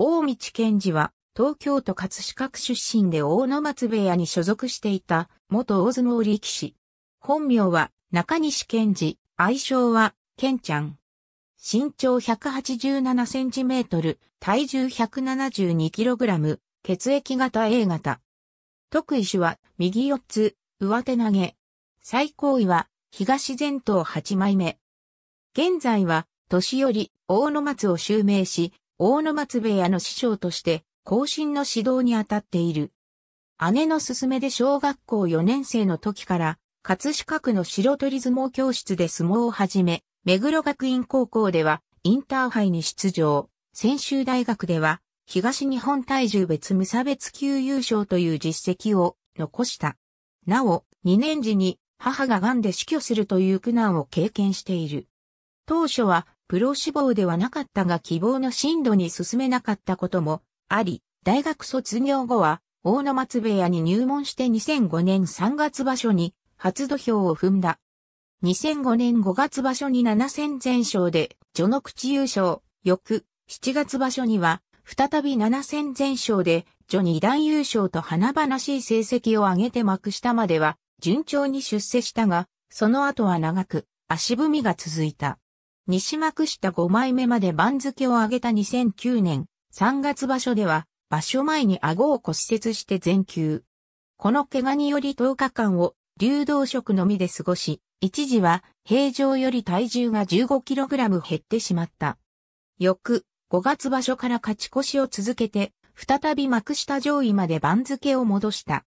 大道賢治は、東京都葛飾区出身で大野松部屋に所属していた、元大相撲力士。本名は、中西賢治、愛称は、賢ちゃん。身長187センチメートル、体重172キログラム、血液型 A 型。特異種は、右四つ、上手投げ。最高位は、東前頭8枚目。現在は、年寄り、大野松を襲名し、大野松部屋の師匠として、後進の指導に当たっている。姉の勧めで小学校4年生の時から、葛飾区の白鳥相撲教室で相撲を始め、目黒学院高校ではインターハイに出場、専修大学では東日本体重別無差別級優勝という実績を残した。なお、2年時に母が癌で死去するという苦難を経験している。当初はプロ志望ではなかったが希望の進路に進めなかったこともあり、大学卒業後は、大野松部屋に入門して2005年3月場所に初土俵を踏んだ。2005年5月場所に7戦全勝で序の口優勝、翌7月場所には再び7戦全勝で序二段優勝と華々しい成績を上げて幕下までは順調に出世したが、その後は長く足踏みが続いた。西幕下5枚目まで番付を上げた2009年3月場所では、場所前に顎を骨折して全休。この怪我により10日間を流動食のみで過ごし、一時は平常より体重が 15kg 減ってしまった。翌5月場所から勝ち越しを続けて、再び幕下上位まで番付を戻した。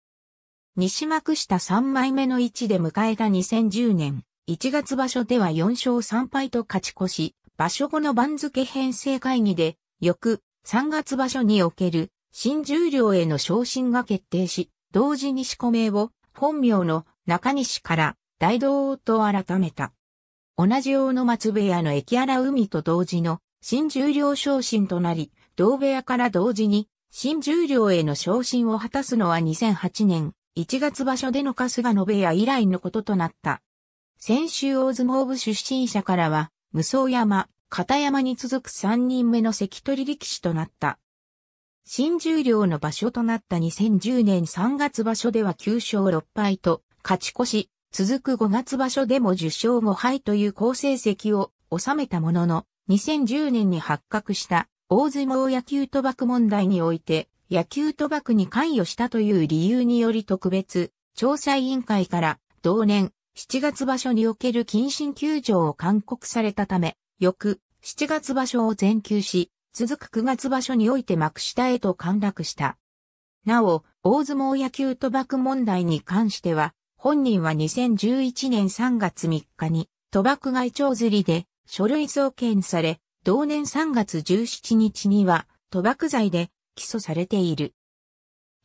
西幕下3枚目の位置で迎えた2010年1月場所では4勝3敗と勝ち越し、場所後の番付編成会議で、翌3月場所における新十両への昇進が決定し、同時に四個名を本名の中西から大道と改めた。同じ大の松部屋の駅荒海と同時の新十両昇進となり、同部屋から同時に新十両への昇進を果たすのは2008年1月場所での春日野部屋以来のこととなった。先週大相撲部出身者からは、無双山、片山に続く3人目の関取力士となった。新十両の場所となった2010年3月場所では9勝6敗と勝ち越し、続く5月場所でも10勝5敗という好成績を収めたものの、2010年に発覚した大相撲野球賭博問題において、野球賭博に関与したという理由により特別調査委員会から同年7月場所における謹慎休場を勧告されたため、翌7月場所を全休し、続く9月場所において幕下へと陥落した。なお、大相撲野球賭博問題に関しては、本人は2011年3月3日に賭博外帳釣りで書類送検され、同年3月17日には賭博罪で起訴されている。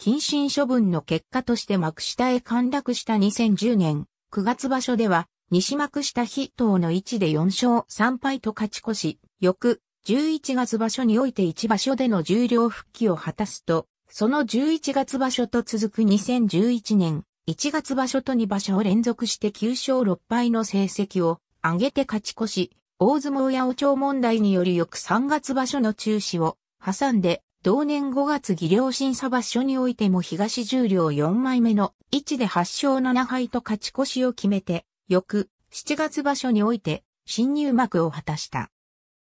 謹慎処分の結果として幕下へ陥落した2010年9月場所では、西幕下筆頭の位置で4勝3敗と勝ち越し、翌11月場所において1場所での重量復帰を果たすと、その11月場所と続く2011年、1月場所と2場所を連続して9勝6敗の成績を上げて勝ち越し、大相撲や百長問題により翌3月場所の中止を挟んで同年5月技量審査場所においても東十両4枚目の位置で8勝7敗と勝ち越しを決めて、翌7月場所において新入幕を果たした。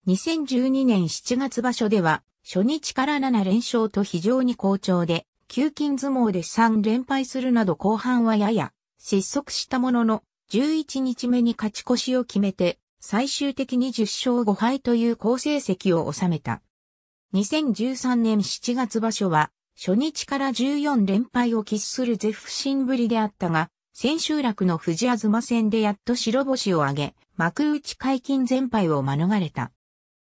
2012年7月場所では、初日から7連勝と非常に好調で、旧金相撲で3連敗するなど後半はやや失速したものの、11日目に勝ち越しを決めて、最終的に10勝5敗という好成績を収めた。2013年7月場所は、初日から14連敗を喫する絶不振ぶりであったが、千秋楽の藤あずま戦でやっと白星を挙げ、幕内解禁全敗を免れた。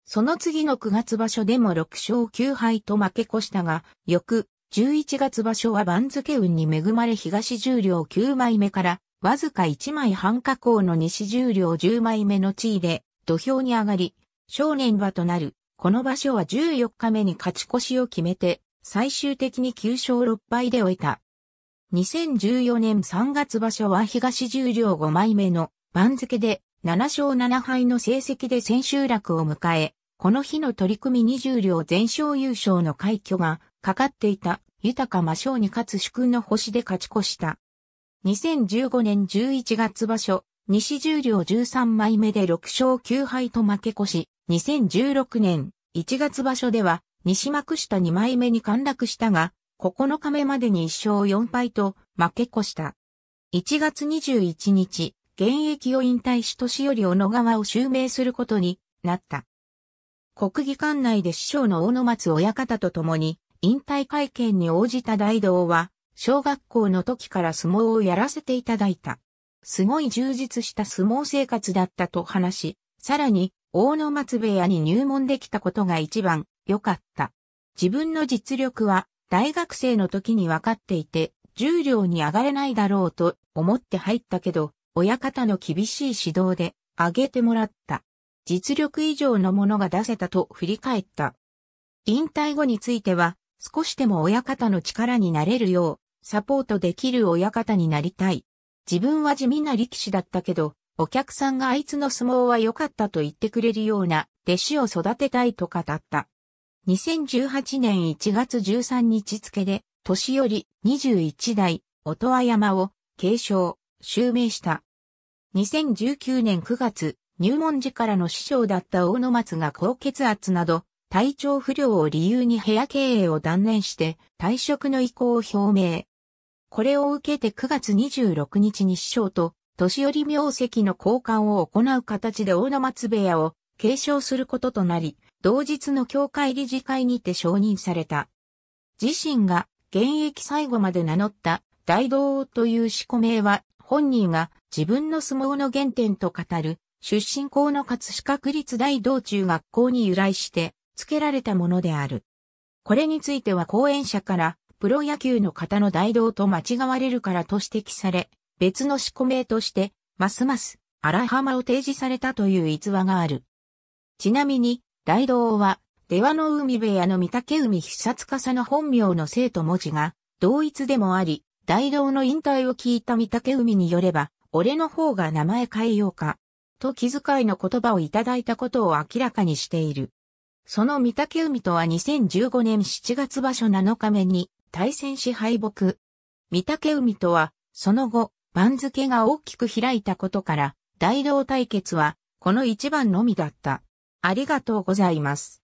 その次の9月場所でも6勝9敗と負け越したが、翌11月場所は番付運に恵まれ東十両9枚目から、わずか1枚半加工の西十両10枚目の地位で、土俵に上がり、少年場となる。この場所は14日目に勝ち越しを決めて、最終的に9勝6敗で終えた。2014年3月場所は東十両5枚目の番付で7勝7敗の成績で千秋楽を迎え、この日の取り組み20両全勝優勝の快挙がかかっていた豊か魔性に勝つ主君の星で勝ち越した。2015年11月場所、西十両13枚目で6勝9敗と負け越し、2016年1月場所では西幕下2枚目に陥落したが、9日目までに1勝4敗と負け越した。1月21日、現役を引退し年寄り小野川を襲名することになった。国技館内で師匠の大野松親方と共に引退会見に応じた大道は、小学校の時から相撲をやらせていただいた。すごい充実した相撲生活だったと話し、さらに大野松部屋に入門できたことが一番良かった。自分の実力は大学生の時に分かっていて、重量に上がれないだろうと思って入ったけど、親方の厳しい指導で上げてもらった。実力以上のものが出せたと振り返った。引退後については、少しでも親方の力になれるよう、サポートできる親方になりたい。自分は地味な力士だったけど、お客さんがあいつの相撲は良かったと言ってくれるような弟子を育てたいと語った。2018年1月13日付で、年寄り21代、音羽山を継承、襲名した。2019年9月、入門時からの師匠だった大野松が高血圧など、体調不良を理由に部屋経営を断念して退職の意向を表明。これを受けて9月26日に師匠と年寄り名跡の交換を行う形で大野松部屋を継承することとなり、同日の教会理事会にて承認された。自身が現役最後まで名乗った大道という四股名は本人が自分の相撲の原点と語る出身校の葛飾区立大道中学校に由来して付けられたものである。これについては講演者からプロ野球の方の大道と間違われるからと指摘され、別の仕込名として、ますます荒浜を提示されたという逸話がある。ちなみに、大道は、出羽の海部屋の御嶽海必殺笠の本名の生と文字が、同一でもあり、大道の引退を聞いた御嶽海によれば、俺の方が名前変えようか、と気遣いの言葉をいただいたことを明らかにしている。その御嶽海とは2015年7月場所7日目に対戦し敗北。御嶽海とは、その後、番付が大きく開いたことから、大道対決は、この一番のみだった。ありがとうございます。